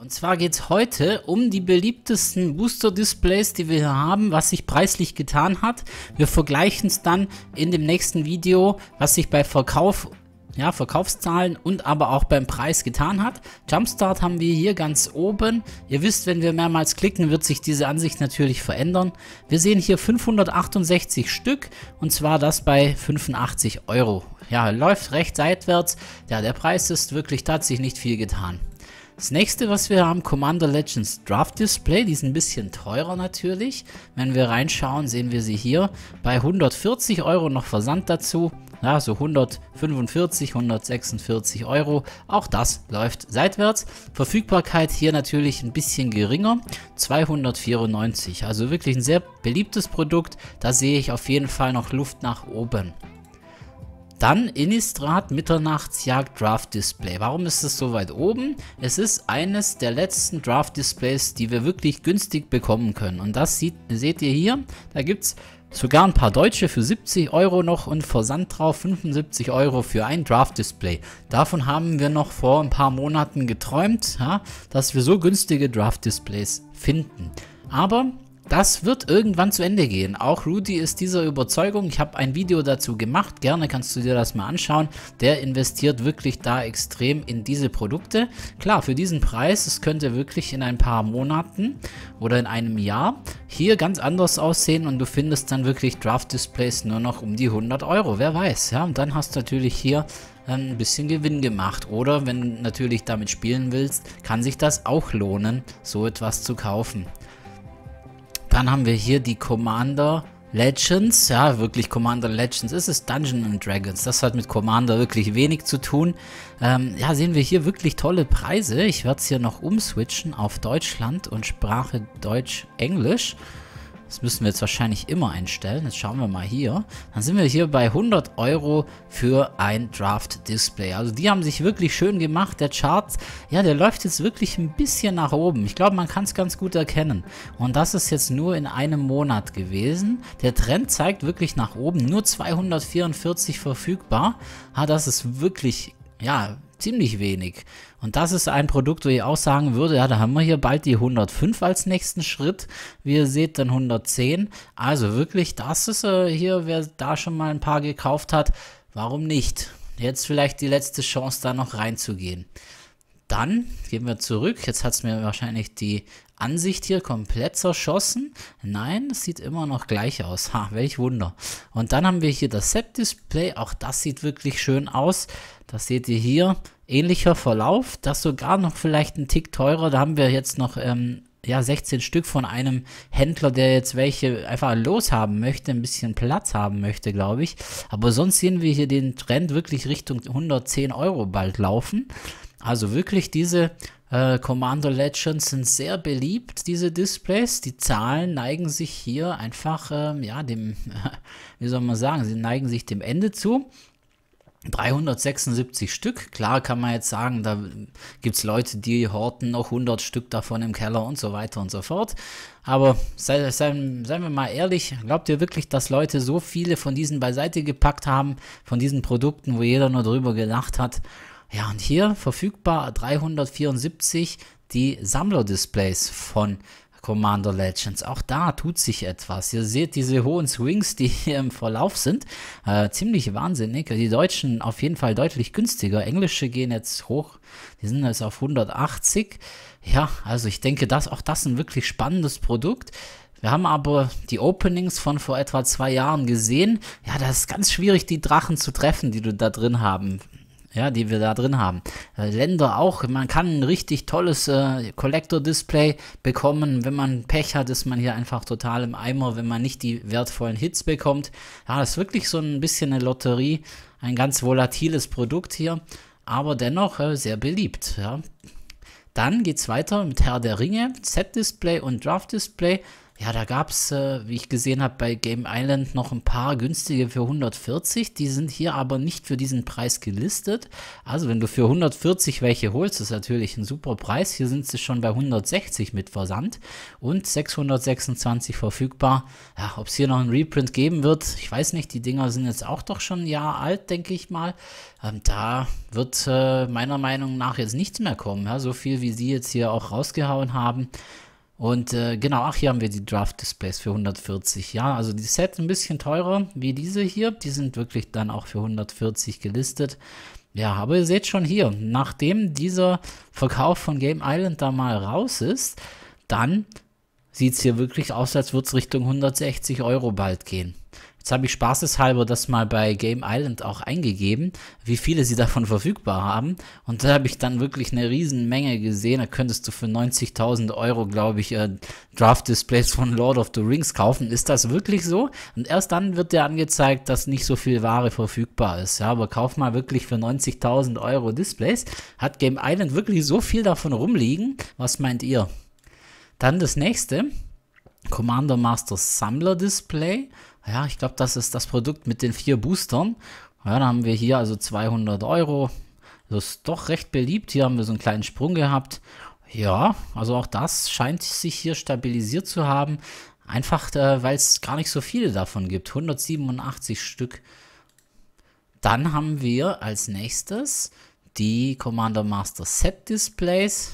Und zwar geht es heute um die beliebtesten Booster-Displays, die wir hier haben, was sich preislich getan hat. Wir vergleichen es dann in dem nächsten Video, was sich bei Verkauf, ja, Verkaufszahlen und aber auch beim Preis getan hat. Jumpstart haben wir hier ganz oben. Ihr wisst, wenn wir mehrmals klicken, wird sich diese Ansicht natürlich verändern. Wir sehen hier 568 Stück und zwar das bei 85 Euro. Ja, läuft recht seitwärts. Ja, der Preis ist wirklich tatsächlich nicht viel getan. Das nächste, was wir haben, Commander Legends Draft Display. Die ist ein bisschen teurer natürlich. Wenn wir reinschauen, sehen wir sie hier. Bei 140 Euro noch Versand dazu. Ja, so 145, 146 Euro. Auch das läuft seitwärts. Verfügbarkeit hier natürlich ein bisschen geringer. 294. Also wirklich ein sehr beliebtes Produkt. Da sehe ich auf jeden Fall noch Luft nach oben. Dann Innistrad Mitternachtsjagd Draft Display. Warum ist es so weit oben? Es ist eines der letzten Draft Displays, die wir wirklich günstig bekommen können. Und das sieht, seht ihr hier. Da gibt es sogar ein paar Deutsche für 70 Euro noch und Versand drauf 75 Euro für ein Draft-Display. Davon haben wir noch vor ein paar Monaten geträumt, ja, dass wir so günstige Draft-Displays finden. Aber das wird irgendwann zu Ende gehen. Auch Rudy ist dieser Überzeugung. Ich habe ein Video dazu gemacht. Gerne kannst du dir das mal anschauen. Der investiert wirklich da extrem in diese Produkte. Klar, für diesen Preis, es könnte wirklich in ein paar Monaten oder in einem Jahr hier ganz anders aussehen und du findest dann wirklich Draft Displays nur noch um die 100 Euro. Wer weiß, ja. Und dann hast du natürlich hier ähm, ein bisschen Gewinn gemacht. Oder wenn du natürlich damit spielen willst, kann sich das auch lohnen, so etwas zu kaufen. Dann haben wir hier die Commander Legends. Ja, wirklich Commander Legends. Es ist Dungeons and Dragons. Das hat mit Commander wirklich wenig zu tun. Ähm, ja, sehen wir hier wirklich tolle Preise. Ich werde es hier noch umswitchen auf Deutschland und Sprache Deutsch-Englisch. Das müssen wir jetzt wahrscheinlich immer einstellen. Jetzt schauen wir mal hier. Dann sind wir hier bei 100 Euro für ein Draft Display. Also die haben sich wirklich schön gemacht. Der Chart, ja, der läuft jetzt wirklich ein bisschen nach oben. Ich glaube, man kann es ganz gut erkennen. Und das ist jetzt nur in einem Monat gewesen. Der Trend zeigt wirklich nach oben. Nur 244 verfügbar. Ah, das ist wirklich, ja, ziemlich wenig. Und das ist ein Produkt, wo ich auch sagen würde, ja, da haben wir hier bald die 105 als nächsten Schritt. Wie ihr seht, dann 110. Also wirklich, das ist äh, hier, wer da schon mal ein paar gekauft hat, warum nicht? Jetzt vielleicht die letzte Chance, da noch reinzugehen. Dann gehen wir zurück. Jetzt hat es mir wahrscheinlich die Ansicht hier komplett zerschossen? Nein, es sieht immer noch gleich aus. Ha, welch Wunder. Und dann haben wir hier das Set-Display. Auch das sieht wirklich schön aus. Das seht ihr hier. Ähnlicher Verlauf. Das sogar noch vielleicht ein Tick teurer. Da haben wir jetzt noch ähm, ja, 16 Stück von einem Händler, der jetzt welche einfach loshaben möchte, ein bisschen Platz haben möchte, glaube ich. Aber sonst sehen wir hier den Trend wirklich Richtung 110 Euro bald laufen. Also wirklich diese äh, Commander Legends sind sehr beliebt, diese Displays. Die Zahlen neigen sich hier einfach, ähm, ja, dem, wie soll man sagen, sie neigen sich dem Ende zu. 376 Stück. Klar kann man jetzt sagen, da gibt es Leute, die horten noch 100 Stück davon im Keller und so weiter und so fort. Aber sei, seien, wir mal ehrlich, glaubt ihr wirklich, dass Leute so viele von diesen beiseite gepackt haben, von diesen Produkten, wo jeder nur drüber gelacht hat? Ja, und hier verfügbar 374 die Sammler-Displays von Commander Legends. Auch da tut sich etwas. Ihr seht diese hohen Swings, die hier im Verlauf sind. Äh, ziemlich wahnsinnig. Die Deutschen auf jeden Fall deutlich günstiger. Englische gehen jetzt hoch. Die sind jetzt auf 180. Ja, also ich denke, das, auch das ein wirklich spannendes Produkt. Wir haben aber die Openings von vor etwa zwei Jahren gesehen. Ja, das ist ganz schwierig, die Drachen zu treffen, die du da drin haben ja, die wir da drin haben. Äh, Länder auch, man kann ein richtig tolles äh, Collector-Display bekommen. Wenn man Pech hat, ist man hier einfach total im Eimer, wenn man nicht die wertvollen Hits bekommt. Ja, das ist wirklich so ein bisschen eine Lotterie, ein ganz volatiles Produkt hier, aber dennoch äh, sehr beliebt. Ja. Dann geht es weiter mit Herr der Ringe, Set-Display und Draft-Display. Ja, da gab es, äh, wie ich gesehen habe, bei Game Island noch ein paar günstige für 140. Die sind hier aber nicht für diesen Preis gelistet. Also wenn du für 140 welche holst, ist natürlich ein super Preis. Hier sind sie schon bei 160 mit Versand und 626 verfügbar. Ja, ob es hier noch ein Reprint geben wird, ich weiß nicht. Die Dinger sind jetzt auch doch schon ein Jahr alt, denke ich mal. Ähm, da wird äh, meiner Meinung nach jetzt nichts mehr kommen. Ja, so viel, wie sie jetzt hier auch rausgehauen haben. Und äh, genau, ach, hier haben wir die Draft Displays für 140. Ja, also die Sets ein bisschen teurer wie diese hier. Die sind wirklich dann auch für 140 gelistet. Ja, aber ihr seht schon hier, nachdem dieser Verkauf von Game Island da mal raus ist, dann sieht es hier wirklich aus, als würde es Richtung 160 Euro bald gehen. Jetzt habe ich spaßeshalber das mal bei Game Island auch eingegeben, wie viele sie davon verfügbar haben. Und da habe ich dann wirklich eine Menge gesehen. Da könntest du für 90.000 Euro, glaube ich, äh, Draft Displays von Lord of the Rings kaufen. Ist das wirklich so? Und erst dann wird dir angezeigt, dass nicht so viel Ware verfügbar ist. Ja, aber kauf mal wirklich für 90.000 Euro Displays. Hat Game Island wirklich so viel davon rumliegen? Was meint ihr? Dann das nächste. Commander Master Sammler Display. Ja, ich glaube, das ist das Produkt mit den vier Boostern. Ja, dann haben wir hier also 200 Euro. Das ist doch recht beliebt. Hier haben wir so einen kleinen Sprung gehabt. Ja, also auch das scheint sich hier stabilisiert zu haben. Einfach, äh, weil es gar nicht so viele davon gibt. 187 Stück. Dann haben wir als nächstes die Commander Master Set Displays.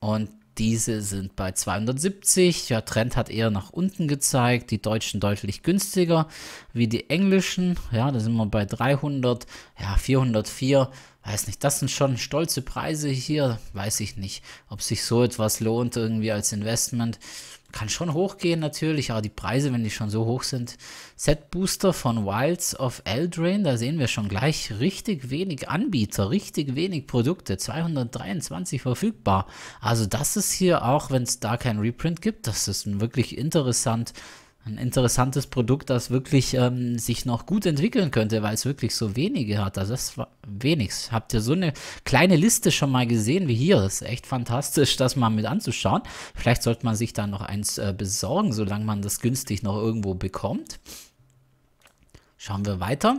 Und diese sind bei 270. Der Trend hat eher nach unten gezeigt. Die deutschen deutlich günstiger wie die englischen. Ja, da sind wir bei 300, ja, 404. Weiß nicht, das sind schon stolze Preise hier. Weiß ich nicht, ob sich so etwas lohnt irgendwie als Investment kann schon hochgehen natürlich, aber die Preise, wenn die schon so hoch sind. Set Booster von Wilds of Eldrain, da sehen wir schon gleich richtig wenig Anbieter, richtig wenig Produkte, 223 verfügbar. Also das ist hier auch, wenn es da kein Reprint gibt, das ist ein wirklich interessant ein interessantes Produkt, das wirklich ähm, sich noch gut entwickeln könnte, weil es wirklich so wenige hat. Also das war wenigstens. Habt ihr so eine kleine Liste schon mal gesehen wie hier? Das ist echt fantastisch, das mal mit anzuschauen. Vielleicht sollte man sich da noch eins äh, besorgen, solange man das günstig noch irgendwo bekommt. Schauen wir weiter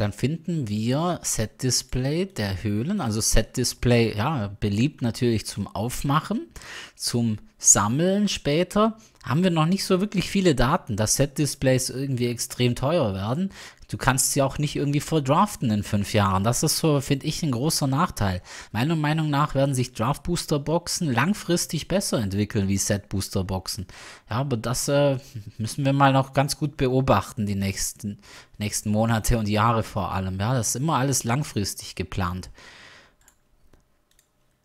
dann finden wir Set Display der Höhlen, also Set Display, ja, beliebt natürlich zum Aufmachen, zum Sammeln später. Haben wir noch nicht so wirklich viele Daten, dass Set Displays irgendwie extrem teuer werden du kannst sie auch nicht irgendwie verdraften in fünf Jahren. Das ist so, finde ich, ein großer Nachteil. Meiner Meinung nach werden sich Draft Booster Boxen langfristig besser entwickeln wie Set Booster Boxen. Ja, aber das äh, müssen wir mal noch ganz gut beobachten, die nächsten, nächsten Monate und Jahre vor allem. Ja, das ist immer alles langfristig geplant.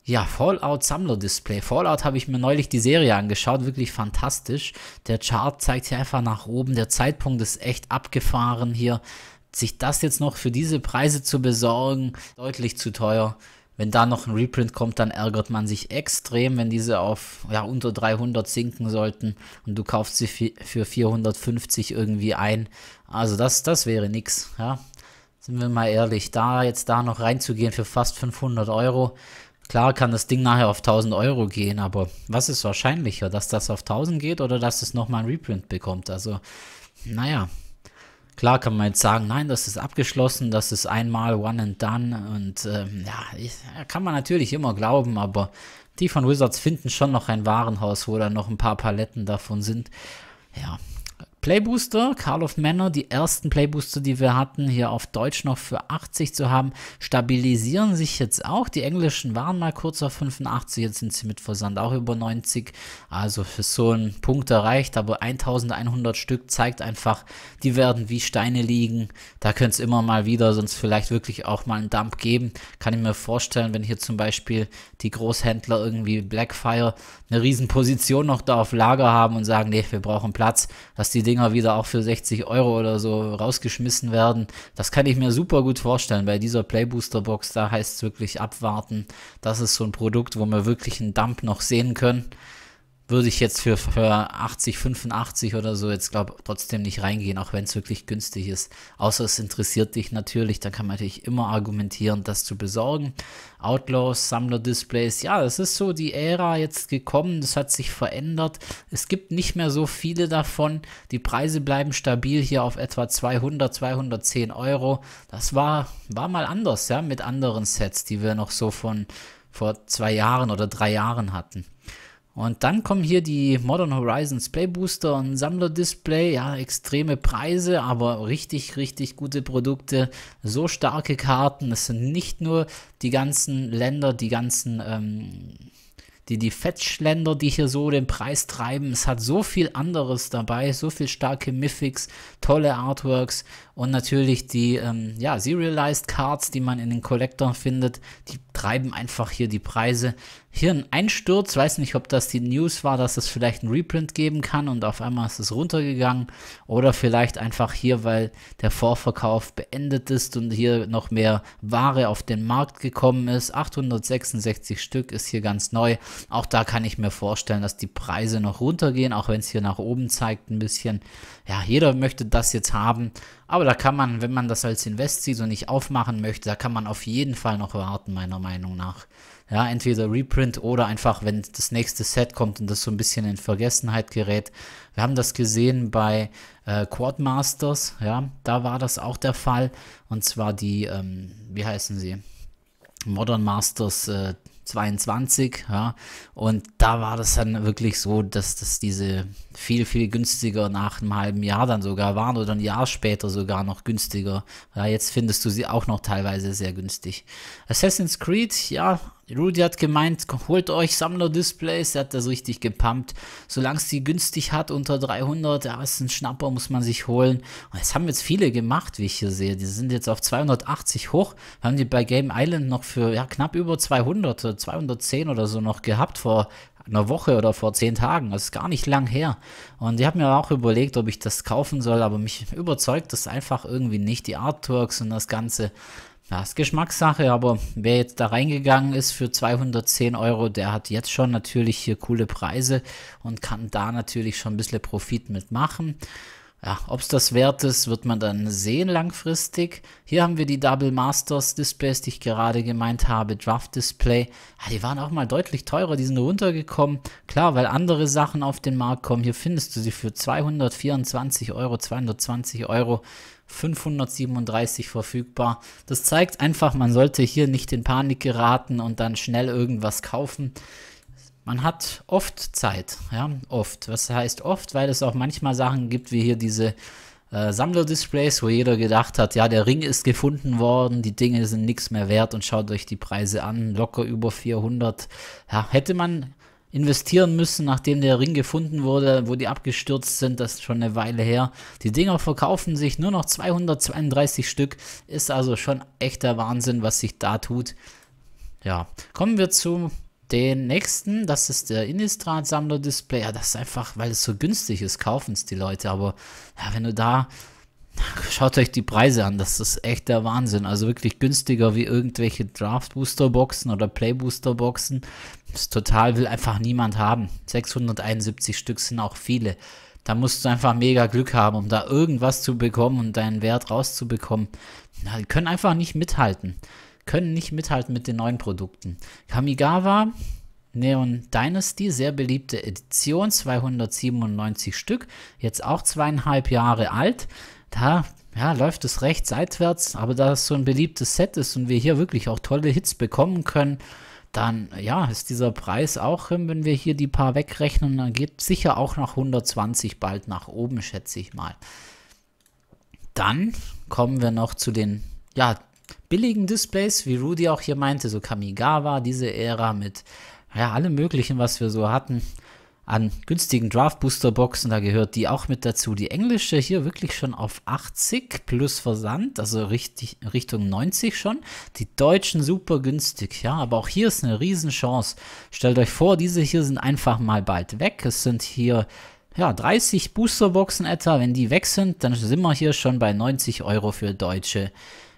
Ja, Fallout Sammler Display. Fallout habe ich mir neulich die Serie angeschaut, wirklich fantastisch. Der Chart zeigt hier einfach nach oben. Der Zeitpunkt ist echt abgefahren hier. Sich das jetzt noch für diese Preise zu besorgen, deutlich zu teuer. Wenn da noch ein Reprint kommt, dann ärgert man sich extrem, wenn diese auf ja, unter 300 sinken sollten und du kaufst sie für 450 irgendwie ein. Also das, das wäre nix, ja. Sind wir mal ehrlich, da jetzt da noch reinzugehen für fast 500 Euro, Klar kann das Ding nachher auf 1000 Euro gehen, aber was ist wahrscheinlicher, dass das auf 1000 geht oder dass es nochmal ein Reprint bekommt? Also, naja, klar kann man jetzt sagen, nein, das ist abgeschlossen, das ist einmal one and done und ähm, ja, ich, kann man natürlich immer glauben, aber die von Wizards finden schon noch ein Warenhaus, wo da noch ein paar Paletten davon sind. Ja, Playbooster, Carl of Manor, die ersten Playbooster, die wir hatten, hier auf Deutsch noch für 80 zu haben, stabilisieren sich jetzt auch. Die englischen waren mal kurz auf 85, jetzt sind sie mit Versand auch über 90. Also für so einen Punkt erreicht, aber 1100 Stück zeigt einfach, die werden wie Steine liegen. Da könnte es immer mal wieder, sonst vielleicht wirklich auch mal einen Dump geben. Kann ich mir vorstellen, wenn hier zum Beispiel die Großhändler irgendwie Blackfire eine Riesenposition noch da auf Lager haben und sagen, nee, wir brauchen Platz, dass die Dinge Dinger wieder auch für 60 Euro oder so rausgeschmissen werden. Das kann ich mir super gut vorstellen. Bei dieser Playbooster Box, da heißt es wirklich abwarten. Das ist so ein Produkt, wo wir wirklich einen Dump noch sehen können würde ich jetzt für, für 80, 85 oder so jetzt glaube trotzdem nicht reingehen, auch wenn es wirklich günstig ist. Außer es interessiert dich natürlich, dann kann man natürlich immer argumentieren, das zu besorgen. Outlaws, Sammler-Displays, ja, das ist so die Ära jetzt gekommen, das hat sich verändert. Es gibt nicht mehr so viele davon. Die Preise bleiben stabil hier auf etwa 200, 210 Euro. Das war, war mal anders, ja, mit anderen Sets, die wir noch so von vor zwei Jahren oder drei Jahren hatten. Und dann kommen hier die Modern Horizons Play Booster und Sammler Display. Ja, extreme Preise, aber richtig, richtig gute Produkte. So starke Karten. Es sind nicht nur die ganzen Länder, die ganzen, ähm, die, die Fetch-Länder, die hier so den Preis treiben. Es hat so viel anderes dabei, so viel starke Mythics, tolle Artworks. Und natürlich die ähm, ja, Serialized Cards, die man in den Collector findet, die treiben einfach hier die Preise. Hier ein Einsturz, weiß nicht, ob das die News war, dass es vielleicht ein Reprint geben kann und auf einmal ist es runtergegangen. Oder vielleicht einfach hier, weil der Vorverkauf beendet ist und hier noch mehr Ware auf den Markt gekommen ist. 866 Stück ist hier ganz neu. Auch da kann ich mir vorstellen, dass die Preise noch runtergehen, auch wenn es hier nach oben zeigt ein bisschen. Ja, jeder möchte das jetzt haben. Aber da kann man, wenn man das als Invest sieht und nicht aufmachen möchte, da kann man auf jeden Fall noch warten, meiner Meinung nach. Ja, entweder Reprint oder einfach, wenn das nächste Set kommt und das so ein bisschen in Vergessenheit gerät. Wir haben das gesehen bei äh, Quadmasters, ja, da war das auch der Fall. Und zwar die, ähm, wie heißen sie? Modern Masters äh, 22, ja. Und da war das dann wirklich so, dass das diese viel, viel günstiger nach einem halben Jahr dann sogar waren oder ein Jahr später sogar noch günstiger. Ja, jetzt findest du sie auch noch teilweise sehr günstig. Assassin's Creed, ja, Rudy hat gemeint, holt euch Sammler-Displays, er hat das richtig gepumpt. Solange es die günstig hat, unter 300, ja, ist ein Schnapper, muss man sich holen. Und das haben jetzt viele gemacht, wie ich hier sehe. Die sind jetzt auf 280 hoch, Wir haben die bei Game Island noch für ja, knapp über 200, 210 oder so noch gehabt vor einer Woche oder vor 10 Tagen. Das ist gar nicht lang her. Und ich habe mir auch überlegt, ob ich das kaufen soll, aber mich überzeugt das einfach irgendwie nicht, die Artworks und das Ganze. Ja, ist Geschmackssache, aber wer jetzt da reingegangen ist für 210 Euro, der hat jetzt schon natürlich hier coole Preise und kann da natürlich schon ein bisschen Profit mitmachen. Ja, Ob es das wert ist, wird man dann sehen langfristig. Hier haben wir die Double Masters Displays, die ich gerade gemeint habe, Draft Display. Ja, die waren auch mal deutlich teurer, die sind runtergekommen. Klar, weil andere Sachen auf den Markt kommen. Hier findest du sie für 224 Euro, 220 Euro. 537 verfügbar. Das zeigt einfach, man sollte hier nicht in Panik geraten und dann schnell irgendwas kaufen. Man hat oft Zeit, ja, oft. Was heißt oft? Weil es auch manchmal Sachen gibt, wie hier diese äh, Sammler-Displays, wo jeder gedacht hat, ja, der Ring ist gefunden worden, die Dinge sind nichts mehr wert und schaut euch die Preise an, locker über 400. Ja, hätte man investieren müssen, nachdem der Ring gefunden wurde, wo die abgestürzt sind, das ist schon eine Weile her. Die Dinger verkaufen sich nur noch 232 Stück, ist also schon echter Wahnsinn, was sich da tut. Ja, kommen wir zu den nächsten, das ist der Innistrad Sammler Display. Ja, das ist einfach, weil es so günstig ist, kaufen es die Leute, aber ja, wenn du da Schaut euch die Preise an, das ist echt der Wahnsinn. Also wirklich günstiger wie irgendwelche Draft Booster Boxen oder Play Booster Boxen. Ist total, will einfach niemand haben. 671 Stück sind auch viele. Da musst du einfach mega Glück haben, um da irgendwas zu bekommen und deinen Wert rauszubekommen. Na, die können einfach nicht mithalten. Können nicht mithalten mit den neuen Produkten. Kamigawa Neon Dynasty, sehr beliebte Edition, 297 Stück, jetzt auch zweieinhalb Jahre alt. Da ja, läuft es recht seitwärts, aber da es so ein beliebtes Set ist und wir hier wirklich auch tolle Hits bekommen können, dann ja, ist dieser Preis auch, ähm, wenn wir hier die paar wegrechnen, dann geht sicher auch nach 120 bald nach oben, schätze ich mal. Dann kommen wir noch zu den ja, billigen Displays, wie Rudy auch hier meinte, so Kamigawa, diese Ära mit ja, allem möglichen, was wir so hatten an günstigen Draft Booster Boxen, da gehört die auch mit dazu. Die englische hier wirklich schon auf 80 plus Versand, also richtig, Richtung 90 schon. Die deutschen super günstig, ja, aber auch hier ist eine Riesenchance. Stellt euch vor, diese hier sind einfach mal bald weg. Es sind hier ja, 30 Booster Boxen etwa, wenn die weg sind, dann sind wir hier schon bei 90 Euro für deutsche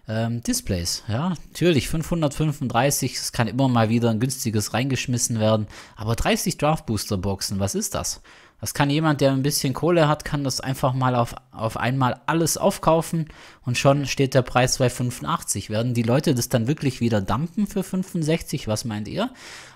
ähm, Displays. Ja, natürlich 535, es kann immer mal wieder ein günstiges reingeschmissen werden, aber 30 Draft Booster Boxen, was ist das? Das kann jemand, der ein bisschen Kohle hat, kann das einfach mal auf, auf einmal alles aufkaufen und schon steht der Preis bei 85. Werden die Leute das dann wirklich wieder dumpen für 65? Was meint ihr?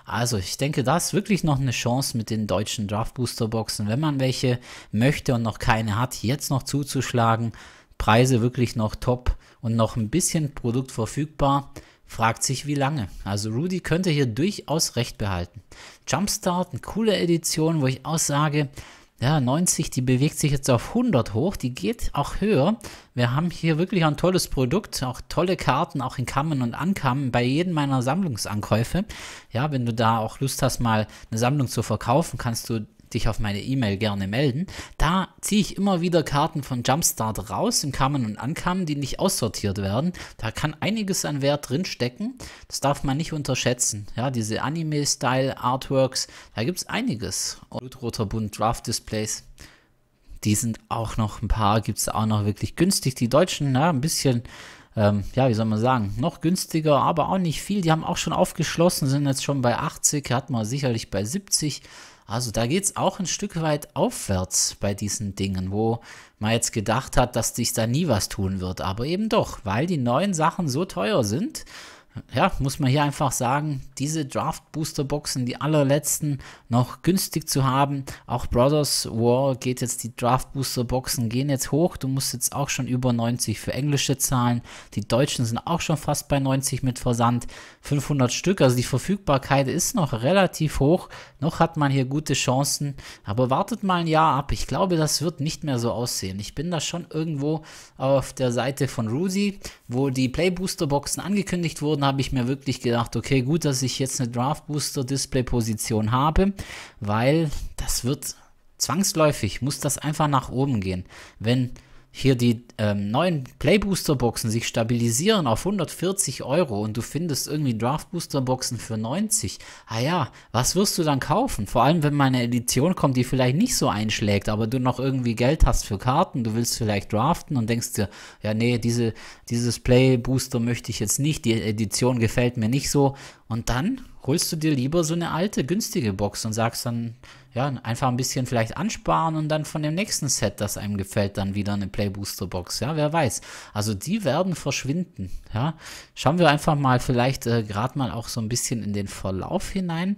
Also ich denke, da ist wirklich noch eine Chance mit den deutschen Draft Booster Boxen, wenn man welche möchte und noch keine hat, jetzt noch zuzuschlagen. Preise wirklich noch top und noch ein bisschen Produkt verfügbar, fragt sich wie lange. Also Rudy könnte hier durchaus recht behalten. Jumpstart, eine coole Edition, wo ich aussage, ja, 90, die bewegt sich jetzt auf 100 hoch, die geht auch höher. Wir haben hier wirklich ein tolles Produkt, auch tolle Karten, auch in Kammen und Ankammen bei jedem meiner Sammlungsankäufe. Ja, wenn du da auch Lust hast, mal eine Sammlung zu verkaufen, kannst du dich auf meine E-Mail gerne melden. Da ziehe ich immer wieder Karten von Jumpstart raus, im Kamen und Ankamen, die nicht aussortiert werden. Da kann einiges an Wert drinstecken. Das darf man nicht unterschätzen. Ja, diese Anime-Style-Artworks, da gibt es einiges. Blutroter Bund, Draft-Displays. Die sind auch noch ein paar, gibt es auch noch wirklich günstig. Die Deutschen, na, ein bisschen ähm, ja, wie soll man sagen, noch günstiger, aber auch nicht viel. Die haben auch schon aufgeschlossen, sind jetzt schon bei 80, hat man sicherlich bei 70. Also da geht es auch ein Stück weit aufwärts bei diesen Dingen, wo man jetzt gedacht hat, dass sich da nie was tun wird, aber eben doch, weil die neuen Sachen so teuer sind ja, muss man hier einfach sagen, diese Draft Booster Boxen, die allerletzten, noch günstig zu haben. Auch Brothers War geht jetzt, die Draft Booster Boxen gehen jetzt hoch. Du musst jetzt auch schon über 90 für englische zahlen. Die deutschen sind auch schon fast bei 90 mit Versand. 500 Stück, also die Verfügbarkeit ist noch relativ hoch. Noch hat man hier gute Chancen. Aber wartet mal ein Jahr ab. Ich glaube, das wird nicht mehr so aussehen. Ich bin da schon irgendwo auf der Seite von Rudy wo die playbooster Boxen angekündigt wurden, habe ich mir wirklich gedacht, okay, gut, dass ich jetzt eine Draft Booster Display Position habe, weil das wird zwangsläufig, muss das einfach nach oben gehen. Wenn hier die ähm, neuen Playbooster-Boxen sich stabilisieren auf 140 Euro und du findest irgendwie Draft-Booster-Boxen für 90. Ah ja, was wirst du dann kaufen? Vor allem, wenn mal eine Edition kommt, die vielleicht nicht so einschlägt, aber du noch irgendwie Geld hast für Karten, du willst vielleicht draften und denkst dir, ja nee, diese, dieses Playbooster möchte ich jetzt nicht, die Edition gefällt mir nicht so und dann holst du dir lieber so eine alte, günstige Box und sagst dann, ja, einfach ein bisschen vielleicht ansparen und dann von dem nächsten Set, das einem gefällt, dann wieder eine Playbooster Box. Ja, wer weiß. Also die werden verschwinden. Ja, schauen wir einfach mal vielleicht äh, gerade mal auch so ein bisschen in den Verlauf hinein.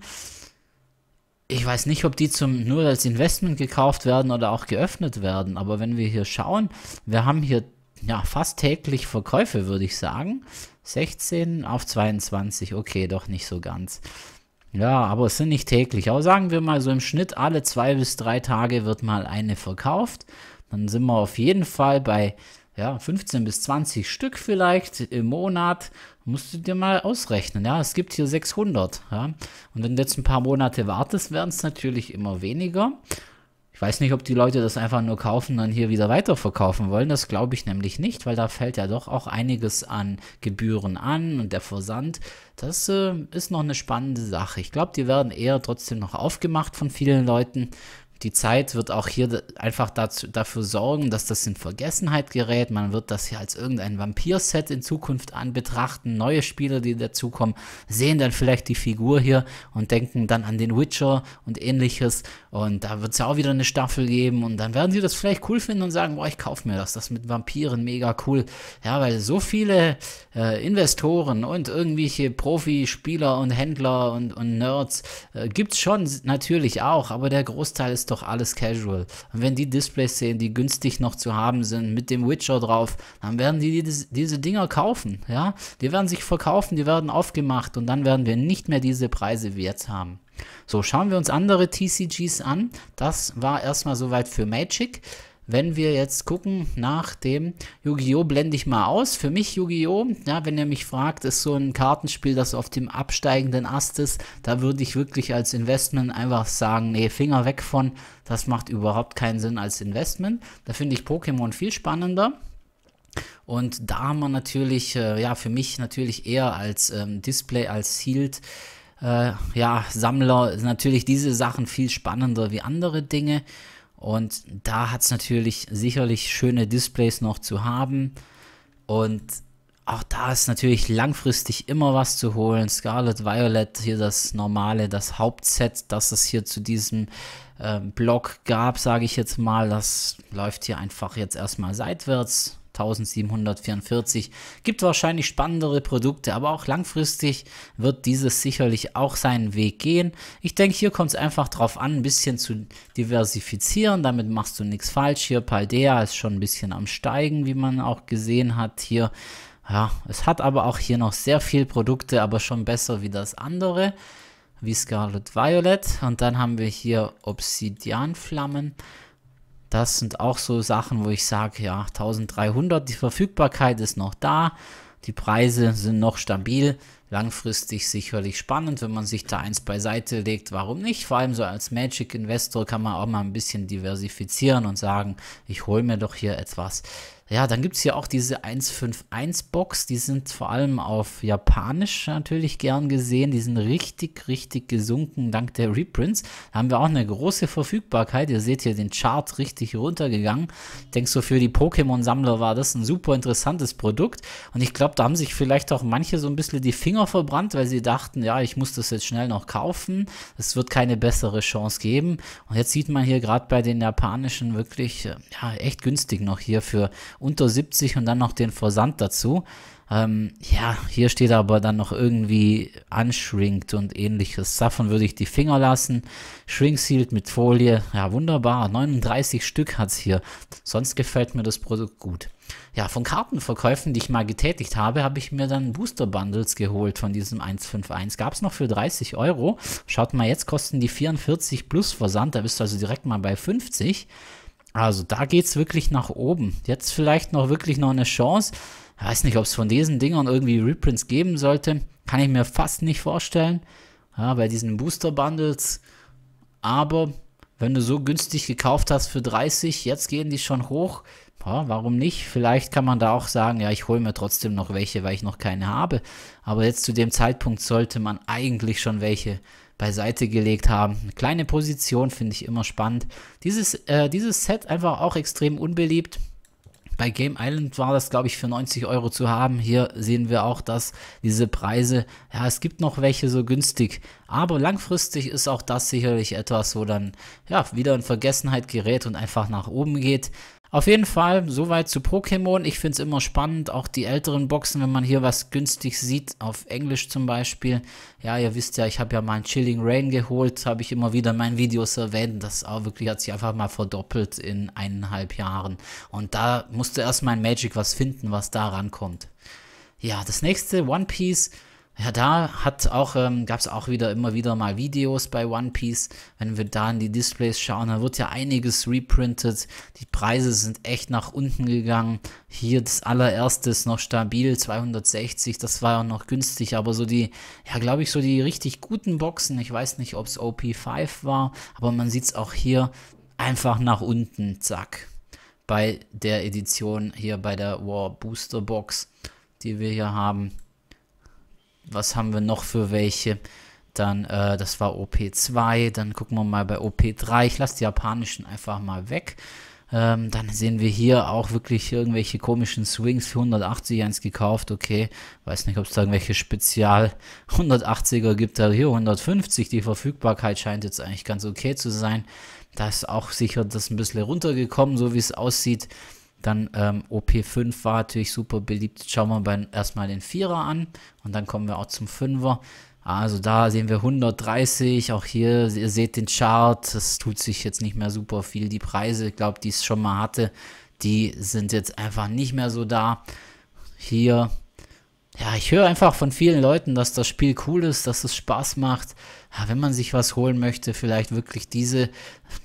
Ich weiß nicht, ob die zum nur als Investment gekauft werden oder auch geöffnet werden, aber wenn wir hier schauen, wir haben hier ja, fast täglich Verkäufe, würde ich sagen. 16 auf 22, okay, doch nicht so ganz. Ja, aber es sind nicht täglich. Aber sagen wir mal so im Schnitt alle zwei bis drei Tage wird mal eine verkauft. Dann sind wir auf jeden Fall bei ja, 15 bis 20 Stück vielleicht im Monat. Musst du dir mal ausrechnen. Ja, es gibt hier 600. Ja. Und wenn du jetzt ein paar Monate wartest, werden es natürlich immer weniger. Ich weiß nicht, ob die Leute das einfach nur kaufen und dann hier wieder weiterverkaufen wollen. Das glaube ich nämlich nicht, weil da fällt ja doch auch einiges an Gebühren an und der Versand. Das äh, ist noch eine spannende Sache. Ich glaube, die werden eher trotzdem noch aufgemacht von vielen Leuten, die Zeit wird auch hier einfach dazu, dafür sorgen, dass das in Vergessenheit gerät. Man wird das hier als irgendein Vampir-Set in Zukunft anbetrachten. Neue Spieler, die dazukommen, sehen dann vielleicht die Figur hier und denken dann an den Witcher und ähnliches. Und da wird es ja auch wieder eine Staffel geben. Und dann werden sie das vielleicht cool finden und sagen, boah, ich kaufe mir das. Das mit Vampiren, mega cool. Ja, weil so viele äh, Investoren und irgendwelche Profispieler und Händler und, und Nerds äh, gibt es schon natürlich auch. Aber der Großteil ist ist doch alles casual. Und wenn die Displays sehen, die günstig noch zu haben sind, mit dem Witcher drauf, dann werden die diese, diese Dinger kaufen, ja. Die werden sich verkaufen, die werden aufgemacht und dann werden wir nicht mehr diese Preise wie jetzt haben. So, schauen wir uns andere TCGs an. Das war erstmal soweit für Magic wenn wir jetzt gucken nach dem Yu-Gi-Oh! blende ich mal aus. Für mich Yu-Gi-Oh! Ja, wenn ihr mich fragt, ist so ein Kartenspiel, das auf dem absteigenden Ast ist. Da würde ich wirklich als Investment einfach sagen, nee, Finger weg von. Das macht überhaupt keinen Sinn als Investment. Da finde ich Pokémon viel spannender. Und da haben wir natürlich, äh, ja, für mich natürlich eher als ähm, Display, als Sealed, äh, ja, Sammler, natürlich diese Sachen viel spannender wie andere Dinge. Und da hat es natürlich sicherlich schöne Displays noch zu haben. Und auch da ist natürlich langfristig immer was zu holen. Scarlet Violet, hier das normale, das Hauptset, das es hier zu diesem äh, Block gab, sage ich jetzt mal. Das läuft hier einfach jetzt erstmal seitwärts. 1744. Gibt wahrscheinlich spannendere Produkte, aber auch langfristig wird dieses sicherlich auch seinen Weg gehen. Ich denke, hier kommt es einfach darauf an, ein bisschen zu diversifizieren. Damit machst du nichts falsch. Hier Paldea ist schon ein bisschen am Steigen, wie man auch gesehen hat hier. Ja, es hat aber auch hier noch sehr viele Produkte, aber schon besser wie das andere, wie Scarlet Violet. Und dann haben wir hier Obsidianflammen. Flammen. Das sind auch so Sachen, wo ich sage, ja, 1300, die Verfügbarkeit ist noch da, die Preise sind noch stabil, langfristig sicherlich spannend, wenn man sich da eins beiseite legt, warum nicht? Vor allem so als Magic Investor kann man auch mal ein bisschen diversifizieren und sagen, ich hole mir doch hier etwas, ja, dann gibt es hier auch diese 151-Box. Die sind vor allem auf Japanisch natürlich gern gesehen. Die sind richtig, richtig gesunken dank der Reprints. Da haben wir auch eine große Verfügbarkeit. Ihr seht hier den Chart richtig runtergegangen. Ich denke, so für die Pokémon-Sammler war das ein super interessantes Produkt. Und ich glaube, da haben sich vielleicht auch manche so ein bisschen die Finger verbrannt, weil sie dachten, ja, ich muss das jetzt schnell noch kaufen. Es wird keine bessere Chance geben. Und jetzt sieht man hier gerade bei den japanischen wirklich, äh, ja, echt günstig noch hier für unter 70 und dann noch den Versand dazu. Ähm, ja, hier steht aber dann noch irgendwie unshrinkt und ähnliches. Davon würde ich die Finger lassen. Shrink sealed mit Folie. Ja, wunderbar. 39 Stück hat es hier. Sonst gefällt mir das Produkt gut. Ja, von Kartenverkäufen, die ich mal getätigt habe, habe ich mir dann Booster Bundles geholt von diesem 151. Gab es noch für 30 Euro. Schaut mal, jetzt kosten die 44 plus Versand. Da bist du also direkt mal bei 50. Also da geht es wirklich nach oben. Jetzt vielleicht noch wirklich noch eine Chance. Ich weiß nicht, ob es von diesen Dingern irgendwie Reprints geben sollte. Kann ich mir fast nicht vorstellen. Ja, bei diesen Booster Bundles. Aber wenn du so günstig gekauft hast für 30, jetzt gehen die schon hoch. Ja, warum nicht? Vielleicht kann man da auch sagen, ja, ich hole mir trotzdem noch welche, weil ich noch keine habe. Aber jetzt zu dem Zeitpunkt sollte man eigentlich schon welche beiseite gelegt haben. Eine kleine Position finde ich immer spannend. Dieses, äh, dieses Set einfach auch extrem unbeliebt. Bei Game Island war das, glaube ich, für 90 Euro zu haben. Hier sehen wir auch, dass diese Preise, ja, es gibt noch welche so günstig. Aber langfristig ist auch das sicherlich etwas, wo dann, ja, wieder in Vergessenheit gerät und einfach nach oben geht. Auf jeden Fall, soweit zu Pokémon. Ich finde es immer spannend, auch die älteren Boxen, wenn man hier was günstig sieht, auf Englisch zum Beispiel. Ja, ihr wisst ja, ich habe ja mal einen Chilling Rain geholt, habe ich immer wieder in meinen Videos erwähnt. Das auch wirklich hat sich einfach mal verdoppelt in eineinhalb Jahren. Und da musste erst mein Magic was finden, was da rankommt. Ja, das nächste, One Piece. Ja, da hat auch, ähm, gab es auch wieder immer wieder mal Videos bei One Piece. Wenn wir da in die Displays schauen, da wird ja einiges reprintet. Die Preise sind echt nach unten gegangen. Hier das allererste ist noch stabil, 260, das war ja noch günstig, aber so die, ja glaube ich, so die richtig guten Boxen. Ich weiß nicht, ob es OP5 war, aber man sieht es auch hier einfach nach unten, zack. Bei der Edition hier bei der War Booster Box, die wir hier haben was haben wir noch für welche? Dann, äh, das war OP2. Dann gucken wir mal bei OP3. Ich lasse die japanischen einfach mal weg. Ähm, dann sehen wir hier auch wirklich irgendwelche komischen Swings für 180 eins gekauft. Okay, weiß nicht, ob es da irgendwelche Spezial 180er gibt. Aber also hier 150, die Verfügbarkeit scheint jetzt eigentlich ganz okay zu sein. Da ist auch sicher das ein bisschen runtergekommen, so wie es aussieht. Dann ähm, OP5 war natürlich super beliebt. Schauen wir bei, erstmal den Vierer an und dann kommen wir auch zum Fünfer. Also da sehen wir 130, auch hier, ihr seht den Chart, es tut sich jetzt nicht mehr super viel. Die Preise, ich glaube, die es schon mal hatte, die sind jetzt einfach nicht mehr so da. Hier, ja, ich höre einfach von vielen Leuten, dass das Spiel cool ist, dass es Spaß macht. Ja, wenn man sich was holen möchte, vielleicht wirklich diese.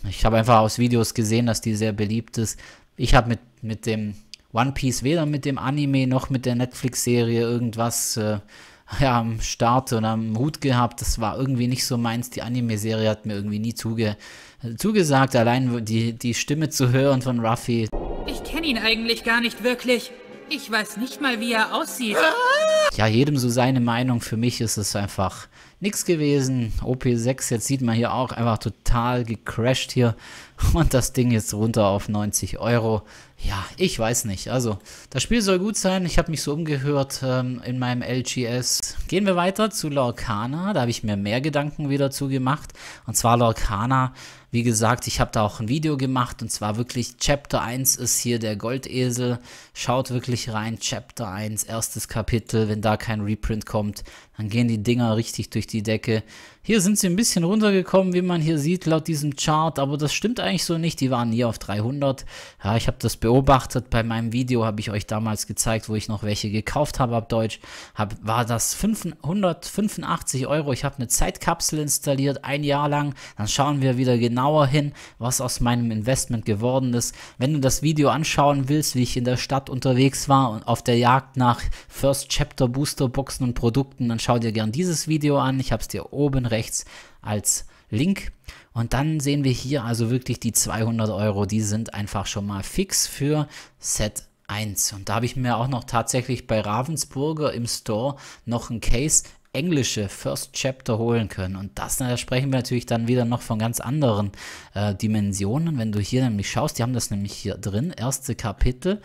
Ich habe einfach aus Videos gesehen, dass die sehr beliebt ist. Ich habe mit mit dem One Piece, weder mit dem Anime noch mit der Netflix-Serie irgendwas äh, ja, am Start oder am Hut gehabt. Das war irgendwie nicht so meins. Die Anime-Serie hat mir irgendwie nie zuge äh, zugesagt. Allein die, die Stimme zu hören von Ruffy. Ich kenne ihn eigentlich gar nicht wirklich. Ich weiß nicht mal, wie er aussieht. Ah! ja, jedem so seine Meinung. Für mich ist es einfach nichts gewesen. OP6, jetzt sieht man hier auch einfach total gecrashed hier. Und das Ding jetzt runter auf 90 Euro. Ja, ich weiß nicht. Also, das Spiel soll gut sein. Ich habe mich so umgehört ähm, in meinem LGS. Gehen wir weiter zu Lorcana. Da habe ich mir mehr Gedanken wieder zu gemacht. Und zwar Lorcana wie gesagt, ich habe da auch ein Video gemacht und zwar wirklich Chapter 1 ist hier der Goldesel. Schaut wirklich rein, Chapter 1, erstes Kapitel. Wenn da kein Reprint kommt, dann gehen die Dinger richtig durch die Decke. Hier sind sie ein bisschen runtergekommen, wie man hier sieht, laut diesem Chart, aber das stimmt eigentlich so nicht. Die waren hier auf 300. Ja, ich habe das beobachtet. Bei meinem Video habe ich euch damals gezeigt, wo ich noch welche gekauft habe ab Deutsch. Hab, war das 585 Euro. Ich habe eine Zeitkapsel installiert, ein Jahr lang. Dann schauen wir wieder genauer hin, was aus meinem Investment geworden ist. Wenn du das Video anschauen willst, wie ich in der Stadt unterwegs war und auf der Jagd nach First Chapter Booster Boxen und Produkten, dann schau dir gern dieses Video an. Ich habe es dir oben rechts als Link. Und dann sehen wir hier also wirklich die 200 Euro, die sind einfach schon mal fix für Set 1. Und da habe ich mir auch noch tatsächlich bei Ravensburger im Store noch ein Case englische First Chapter holen können. Und das, da sprechen wir natürlich dann wieder noch von ganz anderen äh, Dimensionen. Wenn du hier nämlich schaust, die haben das nämlich hier drin, erste Kapitel.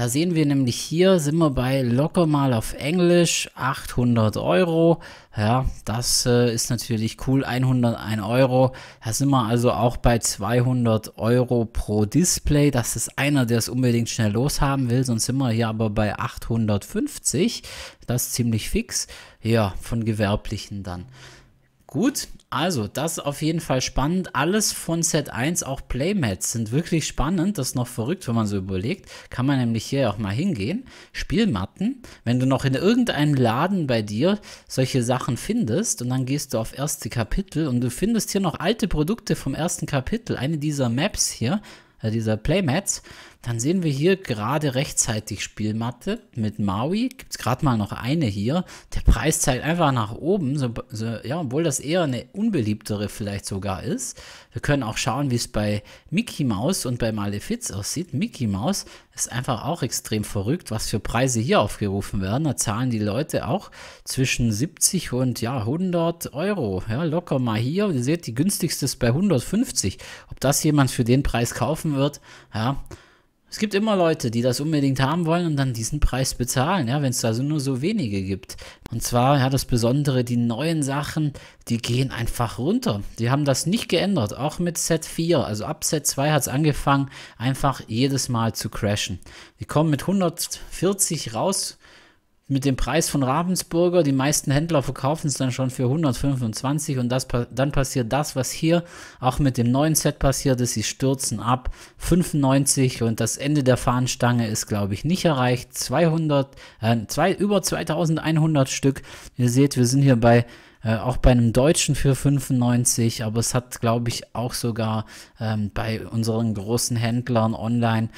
Da sehen wir nämlich hier, sind wir bei locker mal auf Englisch, 800 Euro. Ja, das äh, ist natürlich cool, 101 Euro. Da sind wir also auch bei 200 Euro pro Display. Das ist einer, der es unbedingt schnell loshaben will. Sonst sind wir hier aber bei 850. Das ist ziemlich fix. Ja, von Gewerblichen dann. Gut, also das ist auf jeden Fall spannend. Alles von Set 1, auch Playmats sind wirklich spannend. Das ist noch verrückt, wenn man so überlegt. Kann man nämlich hier auch mal hingehen. Spielmatten. Wenn du noch in irgendeinem Laden bei dir solche Sachen findest und dann gehst du auf erste Kapitel und du findest hier noch alte Produkte vom ersten Kapitel. Eine dieser Maps hier, äh, dieser Playmats, dann sehen wir hier gerade rechtzeitig Spielmatte mit Maui. Gibt es gerade mal noch eine hier. Der Preis zeigt einfach nach oben, so, so, ja, obwohl das eher eine unbeliebtere vielleicht sogar ist. Wir können auch schauen, wie es bei Mickey Mouse und bei Malefiz aussieht. Mickey Mouse ist einfach auch extrem verrückt, was für Preise hier aufgerufen werden. Da zahlen die Leute auch zwischen 70 und ja, 100 Euro. Ja, locker mal hier. Ihr seht, die günstigste ist bei 150. Ob das jemand für den Preis kaufen wird, ja, es gibt immer Leute, die das unbedingt haben wollen und dann diesen Preis bezahlen, ja, wenn es da so nur so wenige gibt. Und zwar, ja, das Besondere, die neuen Sachen, die gehen einfach runter. Die haben das nicht geändert, auch mit Set 4. Also ab Set 2 hat es angefangen, einfach jedes Mal zu crashen. Die kommen mit 140 raus mit dem Preis von Ravensburger, die meisten Händler verkaufen es dann schon für 125 und das, dann passiert das, was hier auch mit dem neuen Set passiert ist. Sie stürzen ab 95 und das Ende der Fahnenstange ist, glaube ich, nicht erreicht. 200, äh, zwei, über 2100 Stück. Ihr seht, wir sind hier bei äh, auch bei einem Deutschen für 95, aber es hat, glaube ich, auch sogar ähm, bei unseren großen Händlern online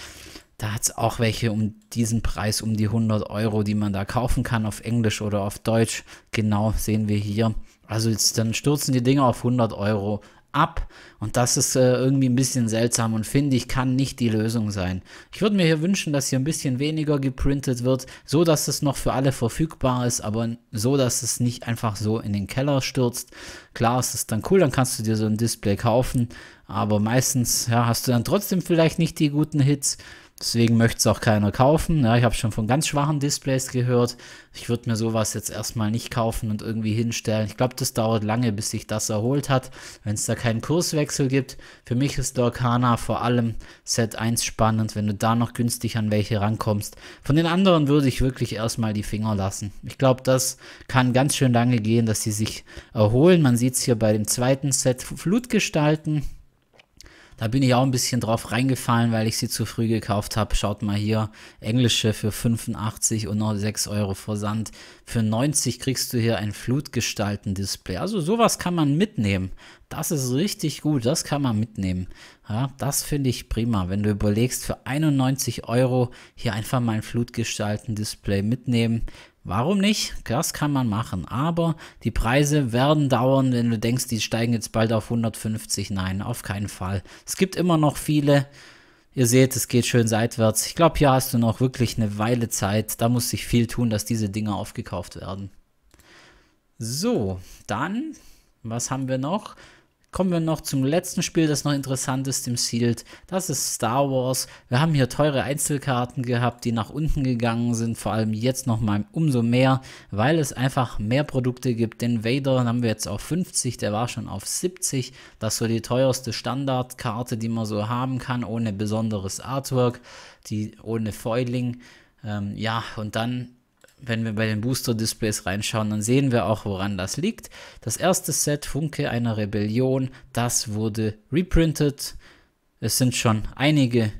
da hat es auch welche um diesen Preis, um die 100 Euro, die man da kaufen kann auf Englisch oder auf Deutsch. Genau, sehen wir hier. Also jetzt, dann stürzen die Dinge auf 100 Euro ab und das ist äh, irgendwie ein bisschen seltsam und finde ich kann nicht die Lösung sein. Ich würde mir hier wünschen, dass hier ein bisschen weniger geprintet wird, so dass es noch für alle verfügbar ist, aber so dass es nicht einfach so in den Keller stürzt. Klar, ist es dann cool, dann kannst du dir so ein Display kaufen, aber meistens ja, hast du dann trotzdem vielleicht nicht die guten Hits Deswegen möchte es auch keiner kaufen. Ja, ne? ich habe schon von ganz schwachen Displays gehört. Ich würde mir sowas jetzt erstmal nicht kaufen und irgendwie hinstellen. Ich glaube, das dauert lange, bis sich das erholt hat, wenn es da keinen Kurswechsel gibt. Für mich ist Dorkana vor allem Set 1 spannend, wenn du da noch günstig an welche rankommst. Von den anderen würde ich wirklich erstmal die Finger lassen. Ich glaube, das kann ganz schön lange gehen, dass sie sich erholen. Man sieht es hier bei dem zweiten Set Flutgestalten. Da bin ich auch ein bisschen drauf reingefallen, weil ich sie zu früh gekauft habe. Schaut mal hier, englische für 85 und noch 6 Euro Versand. Für 90 kriegst du hier ein Flutgestalten-Display. Also sowas kann man mitnehmen. Das ist richtig gut, das kann man mitnehmen. Ja, das finde ich prima, wenn du überlegst, für 91 Euro hier einfach mal ein Flutgestalten-Display mitnehmen. Warum nicht? Das kann man machen. Aber die Preise werden dauern, wenn du denkst, die steigen jetzt bald auf 150. Nein, auf keinen Fall. Es gibt immer noch viele. Ihr seht, es geht schön seitwärts. Ich glaube, hier hast du noch wirklich eine Weile Zeit. Da muss sich viel tun, dass diese Dinger aufgekauft werden. So, dann, was haben wir noch? Kommen wir noch zum letzten Spiel, das noch interessant ist im Sealed. Das ist Star Wars. Wir haben hier teure Einzelkarten gehabt, die nach unten gegangen sind. Vor allem jetzt nochmal umso mehr, weil es einfach mehr Produkte gibt. Den Vader haben wir jetzt auf 50, der war schon auf 70. Das ist so die teuerste Standardkarte, die man so haben kann, ohne besonderes Artwork, die ohne Foiling. Ähm, ja, und dann wenn wir bei den Booster-Displays reinschauen, dann sehen wir auch, woran das liegt. Das erste Set, Funke einer Rebellion, das wurde reprintet. Es sind schon einige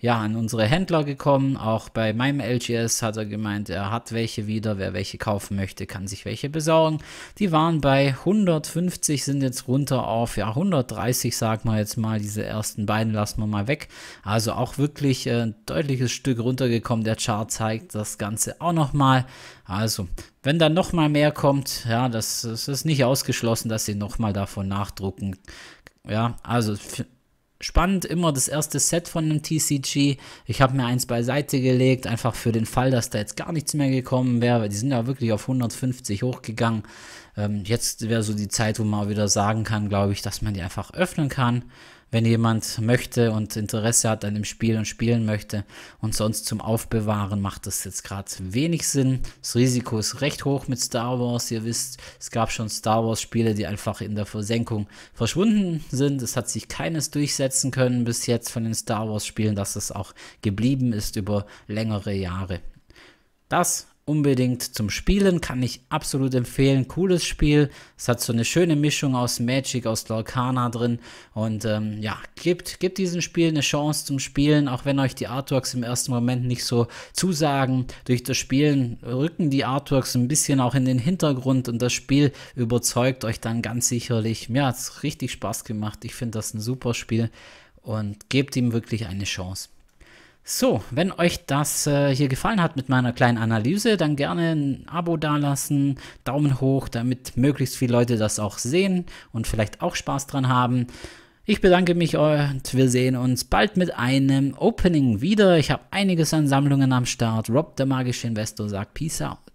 ja, an unsere Händler gekommen. Auch bei meinem LGS hat er gemeint, er hat welche wieder. Wer welche kaufen möchte, kann sich welche besorgen. Die waren bei 150, sind jetzt runter auf ja, 130, sagen wir jetzt mal. Diese ersten beiden lassen wir mal weg. Also auch wirklich äh, ein deutliches Stück runtergekommen. Der Chart zeigt das Ganze auch nochmal. Also, wenn dann nochmal mehr kommt, ja, das, das ist nicht ausgeschlossen, dass sie nochmal davon nachdrucken. Ja, also spannend immer das erste Set von einem TCG. Ich habe mir eins beiseite gelegt, einfach für den Fall, dass da jetzt gar nichts mehr gekommen wäre, weil die sind ja wirklich auf 150 hochgegangen. Ähm, jetzt wäre so die Zeit, wo man wieder sagen kann, glaube ich, dass man die einfach öffnen kann wenn jemand möchte und Interesse hat an dem Spiel und spielen möchte. Und sonst zum Aufbewahren macht das jetzt gerade wenig Sinn. Das Risiko ist recht hoch mit Star Wars. Ihr wisst, es gab schon Star Wars-Spiele, die einfach in der Versenkung verschwunden sind. Es hat sich keines durchsetzen können bis jetzt von den Star Wars-Spielen, dass es auch geblieben ist über längere Jahre. Das unbedingt zum Spielen, kann ich absolut empfehlen. Cooles Spiel. Es hat so eine schöne Mischung aus Magic, aus Lorcana drin. Und ähm, ja, gibt, gibt diesem Spiel eine Chance zum Spielen, auch wenn euch die Artworks im ersten Moment nicht so zusagen. Durch das Spielen rücken die Artworks ein bisschen auch in den Hintergrund und das Spiel überzeugt euch dann ganz sicherlich. Mir hat es richtig Spaß gemacht. Ich finde das ein super Spiel und gebt ihm wirklich eine Chance. So, wenn euch das äh, hier gefallen hat mit meiner kleinen Analyse, dann gerne ein Abo dalassen, Daumen hoch, damit möglichst viele Leute das auch sehen und vielleicht auch Spaß dran haben. Ich bedanke mich und wir sehen uns bald mit einem Opening wieder. Ich habe einiges an Sammlungen am Start. Rob, der magische Investor, sagt Peace out.